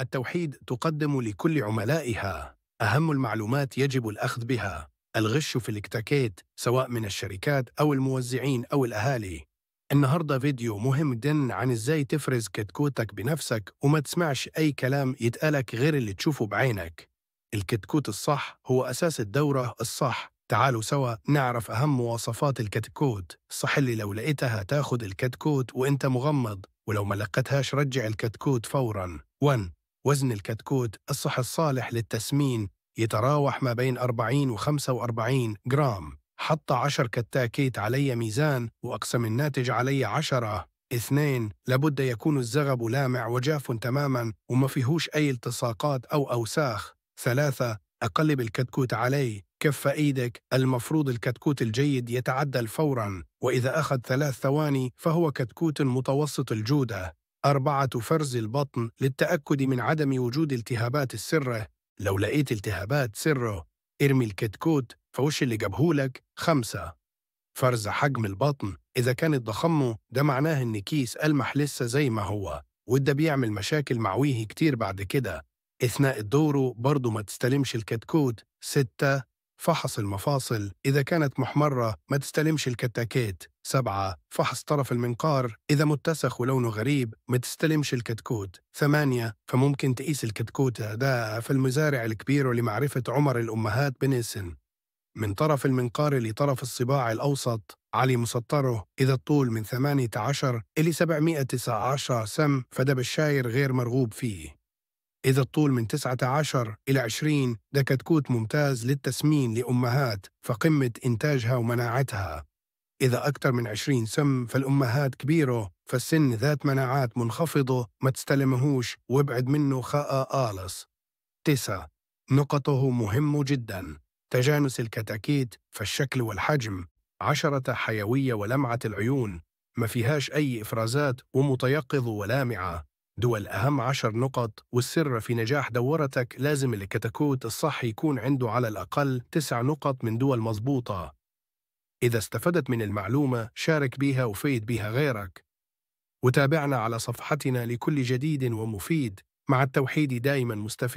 التوحيد تقدم لكل عملائها أهم المعلومات يجب الأخذ بها الغش في الاكتاكيت سواء من الشركات أو الموزعين أو الأهالي النهاردة فيديو مهم جدا عن ازاي تفرز كتكوتك بنفسك وما تسمعش أي كلام يتقالك غير اللي تشوفه بعينك الكتكوت الصح هو أساس الدورة الصح تعالوا سوا نعرف أهم مواصفات الكتكوت صح اللي لو لقيتها تاخد الكتكوت وانت مغمض ولو ما لقتهاش رجع الكتكوت فورا 1 وزن الكتكوت الصح الصالح للتسمين يتراوح ما بين 40 و 45 جرام حط 10 كتاكيت علي ميزان وأقسم الناتج علي 10 اثنين لابد يكون الزغب لامع وجاف تماما وما فيهوش أي التصاقات أو أوساخ ثلاثة أقلب الكتكوت علي كف إيدك المفروض الكتكوت الجيد يتعدل فورا وإذا أخذ ثلاث ثواني فهو كتكوت متوسط الجودة أربعة فرز البطن للتأكد من عدم وجود التهابات السرة لو لقيت التهابات سرة ارمي الكتكوت فوش اللي جابهولك خمسة فرز حجم البطن إذا كانت ضخمه ده معناه إن كيس ألمح لسه زي ما هو وده بيعمل مشاكل معويه كتير بعد كده أثناء الدور برضه ما تستلمش الكتكوت ستة فحص المفاصل إذا كانت محمرة ما تستلمش الكتاكيت سبعة فحص طرف المنقار إذا متسخ ولونه غريب ما تستلمش الكتكوت ثمانية فممكن تقيس الكتكوت أداء في المزارع الكبير ولمعرفة عمر الأمهات بنيسن من طرف المنقار لطرف الصباع الأوسط علي مسطره إذا الطول من 18 إلى 719 سم فده بالشاير غير مرغوب فيه إذا الطول من 19 إلى 20 ده كتكوت ممتاز للتسمين لأمهات فقمة إنتاجها ومناعتها إذا أكثر من 20 سم فالأمهات كبيره فالسن ذات مناعات منخفضة ما تستلمهوش وابعد منه خاء آلص تسعة نقطه مهم جدا تجانس الكتاكيت فالشكل والحجم عشرة حيوية ولمعة العيون ما فيهاش أي إفرازات ومتيقظ ولامعة دول أهم عشر نقط والسر في نجاح دورتك لازم الكتاكوت الصح يكون عنده على الأقل تسع نقط من دول مظبوطة إذا استفدت من المعلومة شارك بها وفيد بها غيرك وتابعنا على صفحتنا لكل جديد ومفيد مع التوحيد دائما مستفيد